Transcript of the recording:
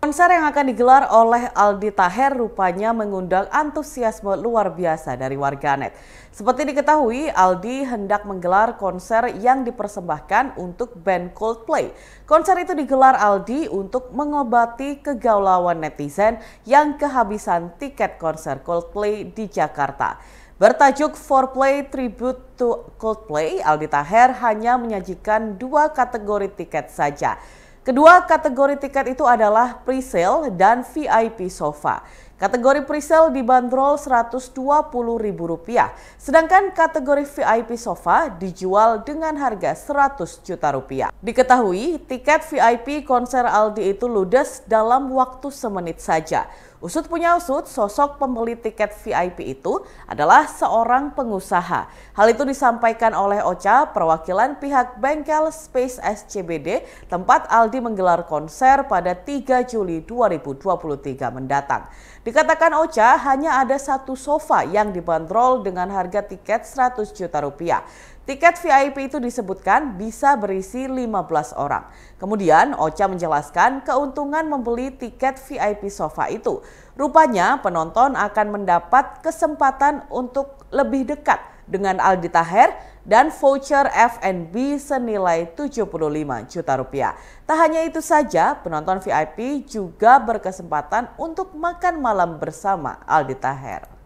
Konser yang akan digelar oleh Aldi Taher rupanya mengundang antusiasme luar biasa dari warganet. Seperti diketahui, Aldi hendak menggelar konser yang dipersembahkan untuk band Coldplay. Konser itu digelar Aldi untuk mengobati kegaulawan netizen yang kehabisan tiket konser Coldplay di Jakarta. Bertajuk Foreplay Tribute to Coldplay, Aldi Taher hanya menyajikan dua kategori tiket saja Kedua kategori tiket itu adalah pre-sale dan VIP sofa. Kategori presale dibanderol Rp120.000, sedangkan kategori VIP sofa dijual dengan harga Rp100 juta. Rupiah. Diketahui, tiket VIP konser Aldi itu ludes dalam waktu semenit saja. Usut punya usut, sosok pembeli tiket VIP itu adalah seorang pengusaha. Hal itu disampaikan oleh Ocha perwakilan pihak bengkel Space SCBD, tempat Aldi menggelar konser pada 3 Juli 2023 mendatang. Dikatakan Ocha hanya ada satu sofa yang dibanderol dengan harga tiket 100 juta rupiah. Tiket VIP itu disebutkan bisa berisi 15 orang. Kemudian Ocha menjelaskan keuntungan membeli tiket VIP sofa itu. Rupanya penonton akan mendapat kesempatan untuk lebih dekat dengan Aldi Taher dan voucher F&B senilai 75 juta rupiah. Tak hanya itu saja, penonton VIP juga berkesempatan untuk makan malam bersama Aldi Taher.